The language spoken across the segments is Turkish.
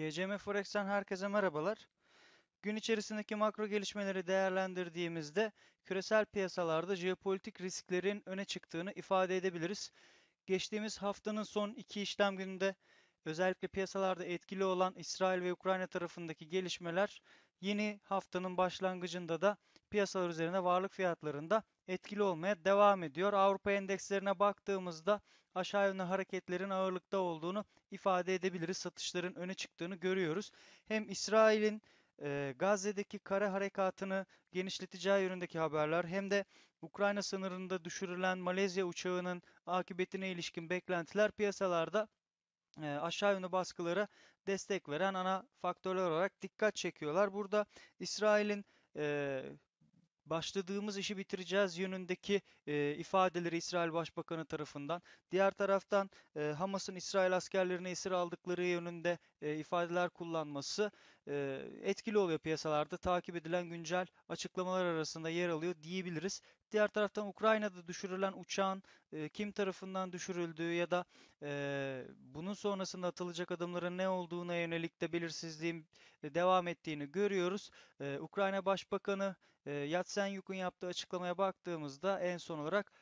GCM Forex'ten herkese merhabalar. Gün içerisindeki makro gelişmeleri değerlendirdiğimizde küresel piyasalarda jeopolitik risklerin öne çıktığını ifade edebiliriz. Geçtiğimiz haftanın son iki işlem gününde özellikle piyasalarda etkili olan İsrail ve Ukrayna tarafındaki gelişmeler yeni haftanın başlangıcında da piyasalar üzerinde varlık fiyatlarında etkili olmaya devam ediyor. Avrupa endekslerine baktığımızda aşağı yönlü hareketlerin ağırlıkta olduğunu ifade edebiliriz. Satışların öne çıktığını görüyoruz. Hem İsrail'in e, Gazze'deki kara harekatını genişleteceği yönündeki haberler hem de Ukrayna sınırında düşürülen Malezya uçağının akıbetine ilişkin beklentiler piyasalarda e, aşağı yönlü baskılara destek veren ana faktörler olarak dikkat çekiyorlar. Burada İsrail'in e, başladığımız işi bitireceğiz yönündeki e, ifadeleri İsrail Başbakanı tarafından, diğer taraftan e, Hamas'ın İsrail askerlerine esir aldıkları yönünde e, ifadeler kullanması e, etkili oluyor piyasalarda. Takip edilen güncel açıklamalar arasında yer alıyor diyebiliriz. Diğer taraftan Ukrayna'da düşürülen uçağın e, kim tarafından düşürüldüğü ya da e, bunun sonrasında atılacak adımların ne olduğuna yönelik de belirsizliğin devam ettiğini görüyoruz. Ukrayna Başbakanı Yatsenyuk'un yaptığı açıklamaya baktığımızda en son olarak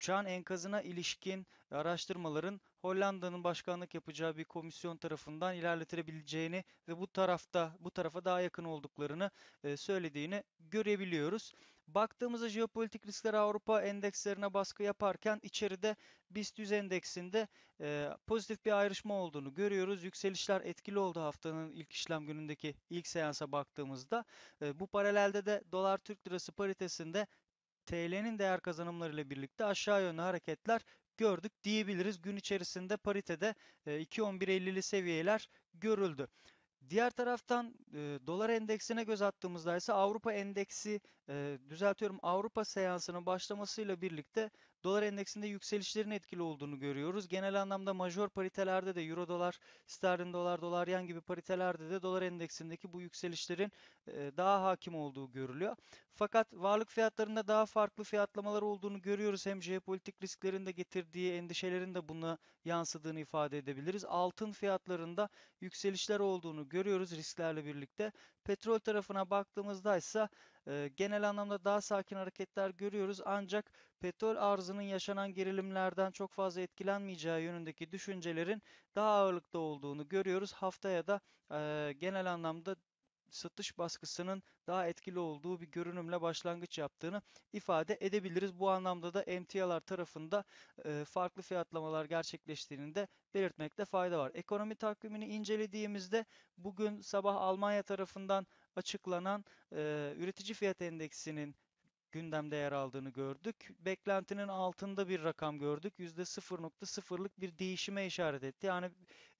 Uçağın enkazına ilişkin araştırmaların Hollanda'nın başkanlık yapacağı bir komisyon tarafından ilerletilebileceğini ve bu tarafta bu tarafa daha yakın olduklarını e, söylediğini görebiliyoruz. Baktığımızda jeopolitik riskler Avrupa endekslerine baskı yaparken içeride BIST 100 endeksinde e, pozitif bir ayrışma olduğunu görüyoruz. Yükselişler etkili oldu haftanın ilk işlem günündeki ilk seansa baktığımızda. E, bu paralelde de dolar Türk lirası paritesinde TL'nin değer kazanımlarıyla birlikte aşağı yönlü hareketler gördük diyebiliriz. Gün içerisinde paritede 2.11.50'li e, seviyeler görüldü. Diğer taraftan e, dolar endeksine göz attığımızda ise Avrupa endeksi e, düzeltiyorum Avrupa seansının başlamasıyla birlikte Dolar endeksinde yükselişlerin etkili olduğunu görüyoruz. Genel anlamda majör paritelerde de euro dolar, sterlin dolar, dolar yan gibi paritelerde de dolar endeksindeki bu yükselişlerin e, daha hakim olduğu görülüyor. Fakat varlık fiyatlarında daha farklı fiyatlamalar olduğunu görüyoruz. Hem jeopolitik risklerin de getirdiği endişelerin de buna yansıdığını ifade edebiliriz. Altın fiyatlarında yükselişler olduğunu görüyoruz risklerle birlikte. Petrol tarafına baktığımızda ise genel anlamda daha sakin hareketler görüyoruz ancak petrol arzının yaşanan gerilimlerden çok fazla etkilenmeyeceği yönündeki düşüncelerin daha ağırlıkta olduğunu görüyoruz. Haftaya da e, genel anlamda satış baskısının daha etkili olduğu bir görünümle başlangıç yaptığını ifade edebiliriz. Bu anlamda da emtialar tarafında e, farklı fiyatlamalar gerçekleştiğini de belirtmekte fayda var. Ekonomi takvimini incelediğimizde bugün sabah Almanya tarafından açıklanan e, üretici fiyat endeksinin gündemde yer aldığını gördük. Beklentinin altında bir rakam gördük. %0.0'lık bir değişime işaret etti. Yani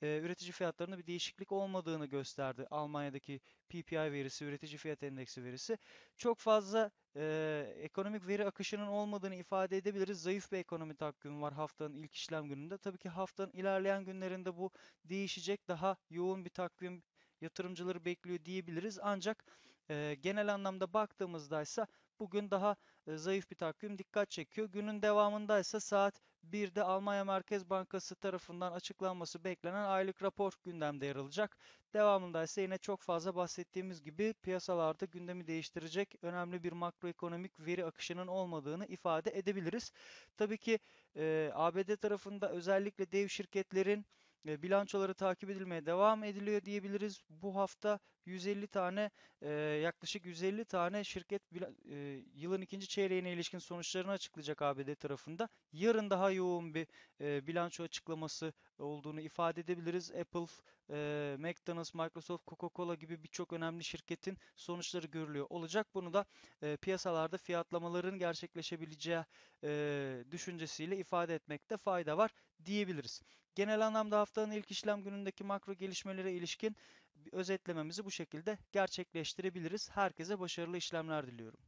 e, üretici fiyatlarında bir değişiklik olmadığını gösterdi. Almanya'daki PPI verisi, üretici fiyat endeksi verisi. Çok fazla e, ekonomik veri akışının olmadığını ifade edebiliriz. Zayıf bir ekonomi takvimi var haftanın ilk işlem gününde. Tabii ki haftanın ilerleyen günlerinde bu değişecek. Daha yoğun bir takvim yatırımcıları bekliyor diyebiliriz. Ancak e, genel anlamda baktığımızda ise Bugün daha e, zayıf bir takvim dikkat çekiyor. Günün devamında ise saat 1'de Almanya Merkez Bankası tarafından açıklanması beklenen aylık rapor gündemde yer alacak. Devamında ise yine çok fazla bahsettiğimiz gibi piyasalarda gündemi değiştirecek önemli bir makroekonomik veri akışının olmadığını ifade edebiliriz. Tabii ki e, ABD tarafında özellikle dev şirketlerin e, bilançoları takip edilmeye devam ediliyor diyebiliriz. Bu hafta 150 tane e, yaklaşık 150 tane şirket e, yılın ikinci çeyreğine ilişkin sonuçlarını açıklayacak ABD tarafında. Yarın daha yoğun bir bilanço açıklaması olduğunu ifade edebiliriz. Apple, McDonald's, Microsoft, Coca-Cola gibi birçok önemli şirketin sonuçları görülüyor olacak. Bunu da piyasalarda fiyatlamaların gerçekleşebileceği düşüncesiyle ifade etmekte fayda var diyebiliriz. Genel anlamda haftanın ilk işlem günündeki makro gelişmelere ilişkin özetlememizi bu şekilde gerçekleştirebiliriz. Herkese başarılı işlemler diliyorum.